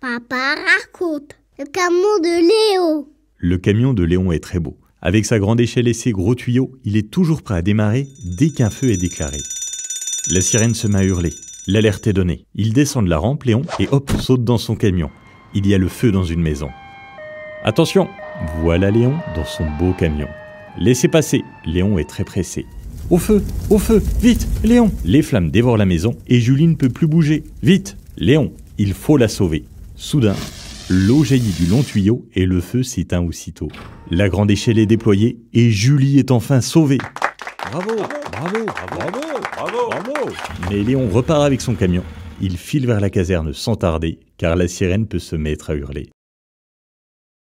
Papa raconte le camion de Léo. Le camion de Léon est très beau. Avec sa grande échelle et ses gros tuyaux, il est toujours prêt à démarrer dès qu'un feu est déclaré. La sirène se met à hurler. L'alerte est donnée. Il descend de la rampe, Léon, et hop, saute dans son camion. Il y a le feu dans une maison. Attention Voilà Léon dans son beau camion. Laissez passer Léon est très pressé. Au feu Au feu Vite Léon Les flammes dévorent la maison et Julie ne peut plus bouger. Vite Léon Il faut la sauver Soudain, l'eau jaillit du long tuyau et le feu s'éteint aussitôt. La grande échelle est déployée et Julie est enfin sauvée. Bravo, bravo, bravo, bravo, bravo. Mais Léon repart avec son camion. Il file vers la caserne sans tarder, car la sirène peut se mettre à hurler.